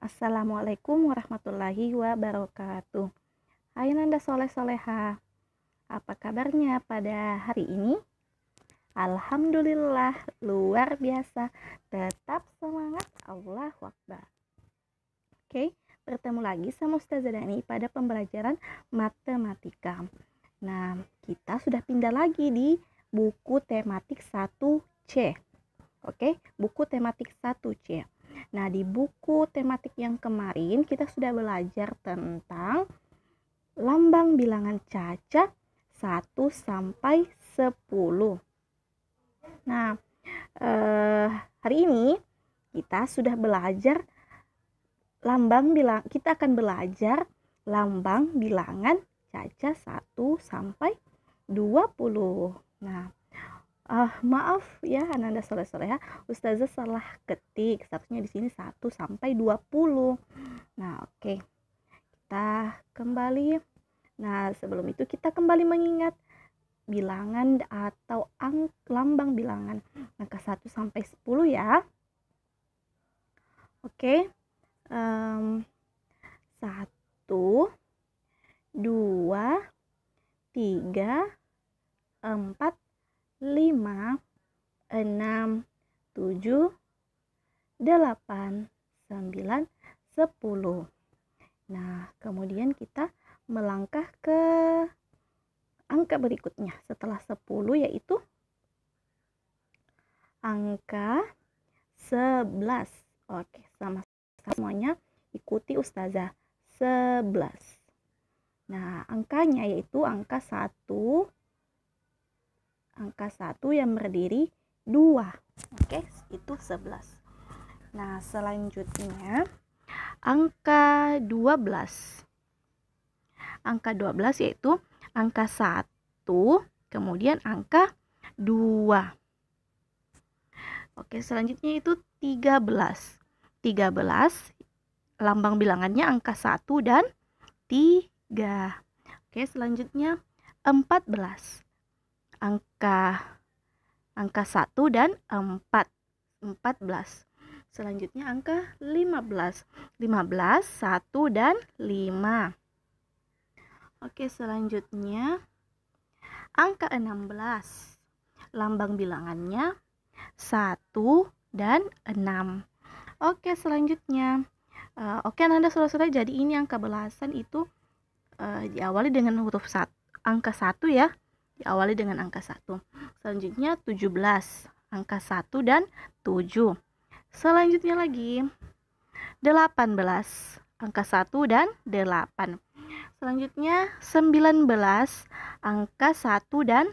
Assalamualaikum warahmatullahi wabarakatuh. Hai Nanda Soleh Soleha, apa kabarnya pada hari ini? Alhamdulillah, luar biasa. Tetap semangat, Allah Akbar. Oke, bertemu lagi sama Ustazah Dani pada pembelajaran matematika. Nah, kita sudah pindah lagi di buku tematik 1C. Oke, buku tematik 1C. Nah, di buku tematik yang kemarin kita sudah belajar tentang lambang bilangan cacat 1 sampai 10. Nah, eh, hari ini kita sudah belajar lambang bilang kita akan belajar lambang bilangan cacat 1 sampai 20. Nah, uh, maaf ya Ananda soleh soleh ya Ustazah salah ketik seharusnya di sini 1 sampai 20 nah oke okay. kita kembali nah sebelum itu kita kembali mengingat bilangan atau ang lambang bilangan angka 1 sampai 10 ya oke okay. um, 1 2 3 4 5, 6, 7, 8, 9, 10. Nah, kemudian kita melangkah ke angka berikutnya setelah 10 yaitu angka 11. Oke, sama semuanya ikuti ustazah 11. Nah, angkanya yaitu angka 1 angka 1 yang berdiri 2 oke okay, itu 11 nah selanjutnya angka 12 angka 12 yaitu angka 1 kemudian angka 2 oke okay, selanjutnya itu 13 13 lambang bilangannya angka 1 dan 3. Oke, okay, selanjutnya 14 angka angka 1 dan 4 14 selanjutnya angka 15 15 1 dan 5 Oke selanjutnya angka 16 lambang bilangannya 1 dan 6 Oke selanjutnya uh, Oke Anda sudah-sudah jadi ini angka belasan itu uh, diawali dengan huruf 1 angka 1 ya diawali dengan angka 1 selanjutnya 17 angka 1 dan 7 selanjutnya lagi 18 angka 1 dan 8 selanjutnya 19 angka 1 dan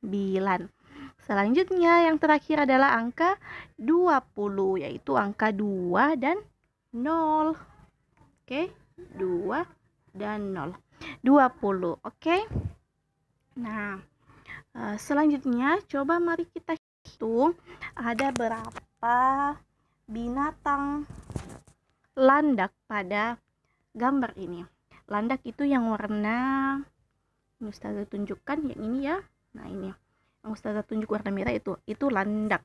9 selanjutnya yang terakhir adalah angka 20 yaitu angka 2 dan 0 oke okay? 2 dan 0 20 oke okay? Nah, eh, selanjutnya coba mari kita hitung ada berapa binatang landak pada gambar ini. Landak itu yang warna ini Ustazah tunjukkan yang ini ya. Nah, ini. Yang Ustazah tunjuk warna merah itu, itu landak.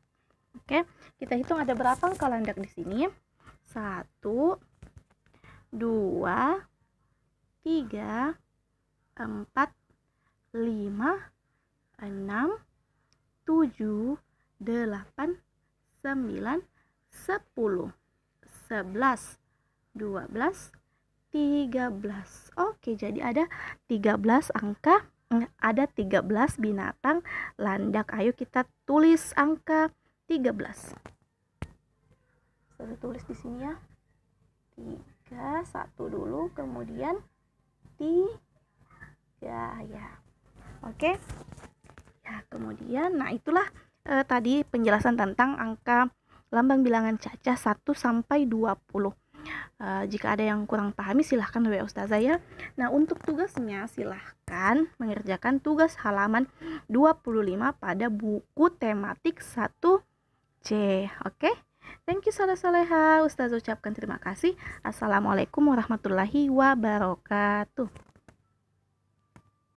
Oke, kita hitung ada berapa angka landak di sini. Satu dua tiga empat lima, enam, tujuh, delapan, sembilan, sepuluh, sebelas, dua belas, Oke, jadi ada tiga angka, eh, ada tiga binatang landak. Ayo kita tulis angka tiga belas. Saya tulis di sini ya. Tiga, satu dulu, kemudian tiga ya. ya. Oke. Okay? Ya, kemudian nah itulah eh, tadi penjelasan tentang angka lambang bilangan cacah 1 sampai 20. Uh, eh, jika ada yang kurang pahami silahkan WA Ustazah ya Nah untuk tugasnya silahkan mengerjakan tugas halaman 25 pada buku tematik 1C Oke? Okay? Thank you saudara Saleha Ustazah ucapkan terima kasih Assalamualaikum warahmatullahi wabarakatuh